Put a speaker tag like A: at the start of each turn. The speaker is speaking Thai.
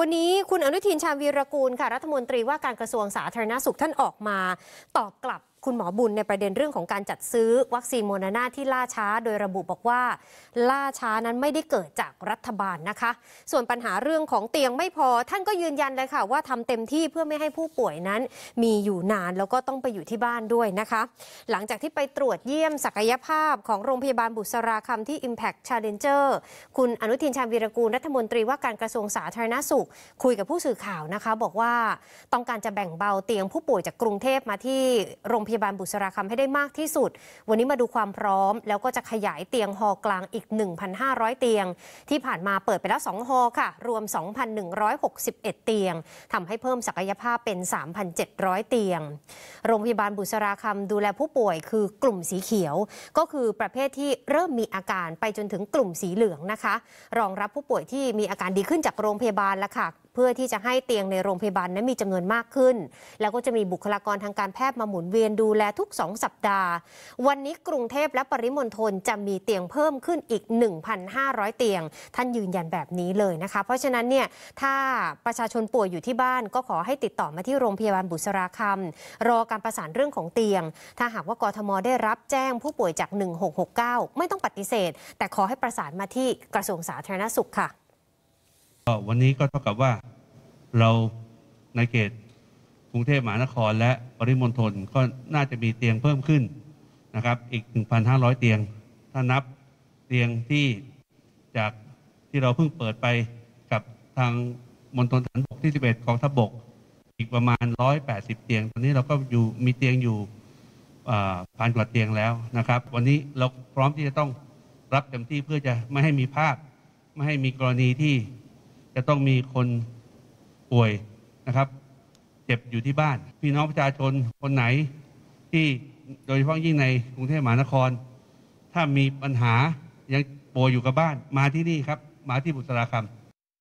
A: วันนี้คุณอนุทินชาญวีรกูลค่ะรัฐมนตรีว่าการกระทรวงสาธารณสุขท่านออกมา ตอบกลับคุณหมอบุญ ในประเด็นเรื่องของการจัดซื้อวัคซีนโมนานาที่ล่าช้า โดยระบุบอกว่า ล่าช้านั้นไม่ได้เกิดจากรัฐบาลนะคะ ส่วนปัญหาเรื่องของเตียงไม่พอท่านก็ยืนยันเลยค่ะว่าทำเต็มที่เพื่อไม่ให้ผู้ป่วยนั้นมีอยู่นานแล้วก็ต้องไปอยู่ที่บ้านด้วยนะคะ หลังจากที่ไปตรวจเยี่ยมศักยภาพของโรงพยาบาลบุษราคำที่ Impact Challenger คุณอนุทินชาญวีรกูลรัฐมนตรีว่าการกระทรวงสาธารณสุข คุยกับผู้สื่อข่าวนะคะ บอกว่าต้องการจะแบ่งเบาเตียงผู้ป่วยจากกรุงเทพมาที่โรงพยาบาลยาบาลบุษราคำให้ได้มากที่สุด วันนี้มาดูความพร้อม แล้วก็จะขยายเตียงหอกลางอีก 1,500 เตียง ที่ผ่านมาเปิดไปแล้ว2หอค่ะ รวม 2,161 เตียงทำให้เพิ่มศักยภาพเป็น 3,700 เตียง โรงพยาบาลบุษราคำดูแลผู้ป่วยคือกลุ่มสีเขียว ก็คือประเภทที่เริ่มมีอาการไปจนถึงกลุ่มสีเหลืองนะคะ รองรับผู้ป่วยที่มีอาการดีขึ้นจากโรงพยาบาลแล้วค่ะเพื่อที่จะให้เตียงในโรงพยาบาลนั้นมีจำนวนมากขึ้น แล้วก็จะมีบุคลากรทางการแพทย์มาหมุนเวียนดูแลทุก2สัปดาห์ วันนี้กรุงเทพและปริมณฑลจะมีเตียงเพิ่มขึ้นอีก 1,500 เตียง ท่านยืนยันแบบนี้เลยนะคะเพราะฉะนั้นเนี่ยถ้าประชาชนป่วยอยู่ที่บ้านก็ขอให้ติดต่อมาที่โรงพยาบาลบุษราคำรอการประสานเรื่องของเตียง ถ้าหากว่ากรทมได้รับแจ้ง ผู้ป่วยจาก 1669 ไม่ต้องปฏิเสธ แต่ขอให้ประสานมาที่กระทรวงสาธารณสุขค่ะ
B: วันนี้ก็เท่ากับว่าเราในเขตกรุงเทพมหานครและปริมณฑลก็น่าจะมีเตียงเพิ่มขึ้นนะครับ อีก1,500 เตียง ถ้านับเตียงที่จากที่เราเพิ่งเปิดไปกับทางมณฑลฐานบกที่11ของทัพบก อีกประมาณ180 เตียง ตอนนี้เราก็อยู่มีเตียงอยู่พันกว่าเตียงแล้วนะครับ วันนี้เราพร้อมที่จะต้องรับเต็มที่เพื่อจะไม่ให้มีภาพไม่ให้มีกรณีที่จะต้องมีคนป่วยนะครับเจ็บอยู่ที่บ้าน พี่น้องประชาชนคนไหน ที่โดยเฉพาะยิ่งในกรุงเทพมหานคร ถ้ามีปัญหายังป่วยอยู่กับบ้าน มาที่นี่ครับ มาที่บุตราคำ